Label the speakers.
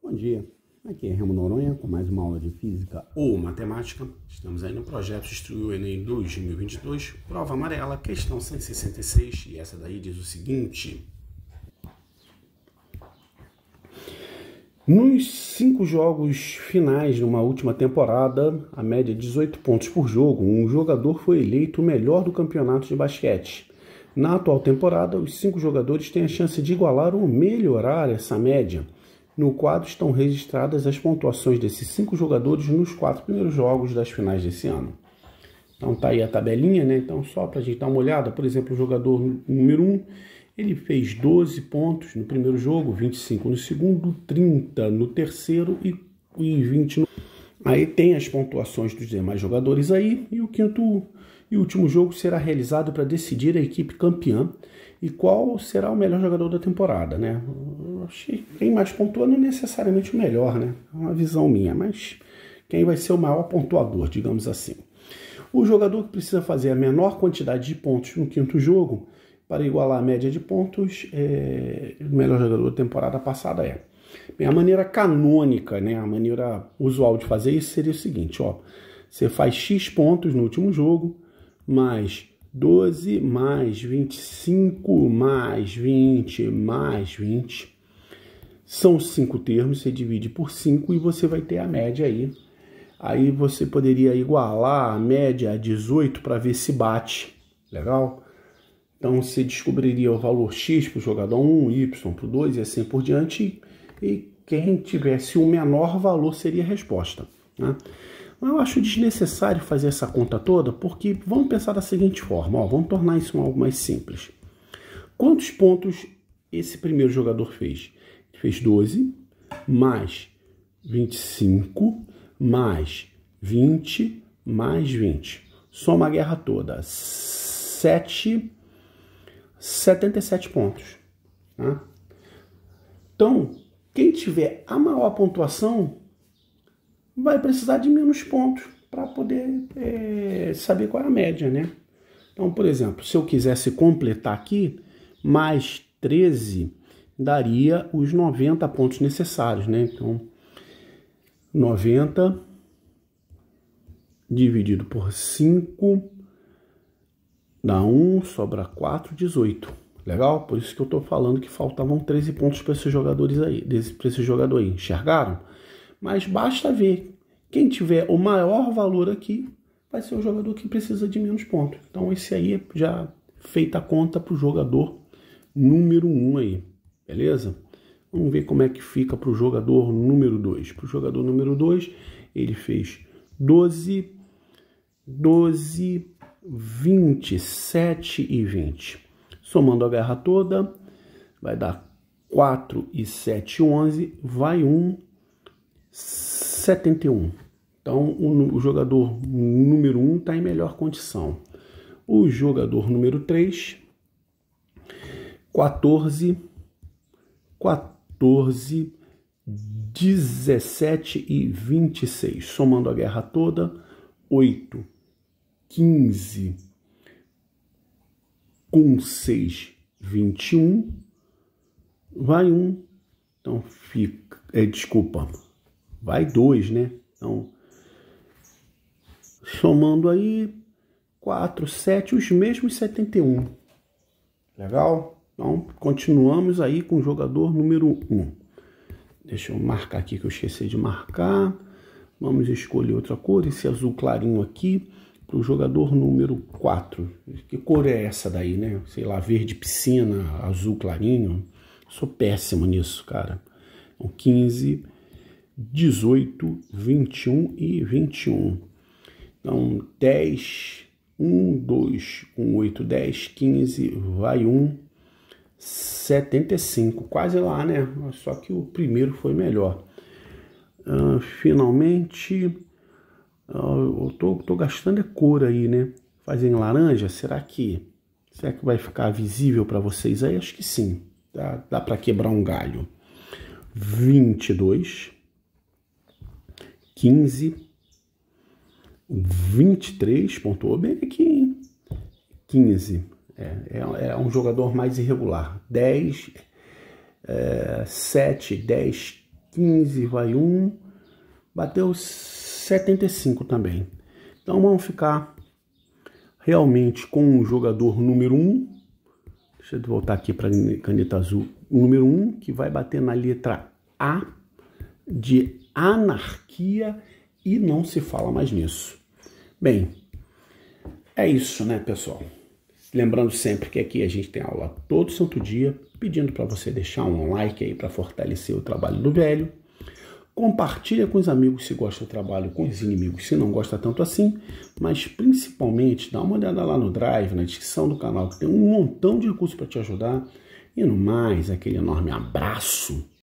Speaker 1: Bom dia, aqui é Remo Noronha com mais uma aula de Física ou Matemática. Estamos aí no projeto o Enem 2022, prova amarela, questão 166, e essa daí diz o seguinte. Nos cinco jogos finais numa última temporada, a média é de 18 pontos por jogo, um jogador foi eleito o melhor do campeonato de basquete. Na atual temporada, os cinco jogadores têm a chance de igualar ou melhorar essa média. No quadro estão registradas as pontuações desses cinco jogadores nos quatro primeiros jogos das finais desse ano. Então tá aí a tabelinha, né? Então só para a gente dar uma olhada, por exemplo, o jogador número 1, um, ele fez 12 pontos no primeiro jogo, 25 no segundo, 30 no terceiro e, e 20 no... Aí tem as pontuações dos demais jogadores aí e o quinto e o último jogo será realizado para decidir a equipe campeã e qual será o melhor jogador da temporada, né? Eu achei quem mais pontua não necessariamente o melhor, né? É uma visão minha, mas quem vai ser o maior pontuador, digamos assim. O jogador que precisa fazer a menor quantidade de pontos no quinto jogo para igualar a média de pontos, é... o melhor jogador da temporada passada é. Bem, a maneira canônica, né, a maneira usual de fazer isso seria o seguinte, ó, você faz X pontos no último jogo, mais 12 mais 25 mais 20 mais 20. São cinco termos, você divide por 5 e você vai ter a média aí. Aí você poderia igualar a média a 18 para ver se bate. Legal? Então você descobriria o valor x para o jogador 1, y para o 2 e assim por diante. E quem tivesse o menor valor seria a resposta. Né? eu acho desnecessário fazer essa conta toda, porque vamos pensar da seguinte forma, ó, vamos tornar isso algo mais simples. Quantos pontos esse primeiro jogador fez? Ele fez 12, mais 25, mais 20, mais 20. Soma a guerra toda, 7, 77 pontos. Né? Então, quem tiver a maior pontuação vai precisar de menos pontos para poder é, saber qual é a média, né? Então, por exemplo, se eu quisesse completar aqui, mais 13 daria os 90 pontos necessários, né? Então, 90 dividido por 5 dá 1, sobra 4, 18. Legal? Por isso que eu estou falando que faltavam 13 pontos para esses jogadores aí, para esse jogador aí. Enxergaram? Mas basta ver. Quem tiver o maior valor aqui vai ser o jogador que precisa de menos pontos. Então esse aí já feita a conta para o jogador número 1 um aí, beleza? Vamos ver como é que fica para o jogador número 2. Para o jogador número 2, ele fez 12, 12, 20, 7 e 20. Somando a garra toda, vai dar 4 e 7, 11, vai 1, 71. Então, o, jogador número 1 está em melhor condição. O jogador número 3, 14, 14, 17 e 26. Somando a guerra toda, 8, 15, com 6, 21, vai 1. Então, fica, é, desculpa, vai 2, né? Então, somando aí 4, 7, os mesmos 71. Legal? Então, continuamos aí com o jogador número 1. Um. Deixa eu marcar aqui que eu esqueci de marcar. Vamos escolher outra cor, esse azul clarinho aqui, para o jogador número 4. Que cor é essa daí, né? Sei lá, verde piscina, azul clarinho. Sou péssimo nisso, cara. O então, 15 18, 21 e 21. Então, 10, 1, 2, 1, 8, 10, 15, vai 1, 75. Quase lá, né? Só que o primeiro foi melhor. Uh, finalmente, uh, eu tô, tô gastando a é cor aí, né? Fazem laranja, será que será que vai ficar visível para vocês aí? Acho que sim. Dá, dá para quebrar um galho. 22, 22. 15, 23 pontuou bem aqui, 15. É, é, é, um jogador mais irregular. 10, é, 7, 10, 15, vai 1. Bateu 75 também. Então vamos ficar realmente com o jogador número 1. Deixa eu voltar aqui para a caneta azul. O número 1, que vai bater na letra A de anarquia e não se fala mais nisso. Bem, é isso, né, pessoal? Lembrando sempre que aqui a gente tem aula todo santo dia, pedindo para você deixar um like aí para fortalecer o trabalho do velho. Compartilha com os amigos se gosta do trabalho, com os inimigos se não gosta tanto assim, mas principalmente dá uma olhada lá no Drive, na descrição do canal, que tem um montão de recursos para te ajudar. E no mais, aquele enorme abraço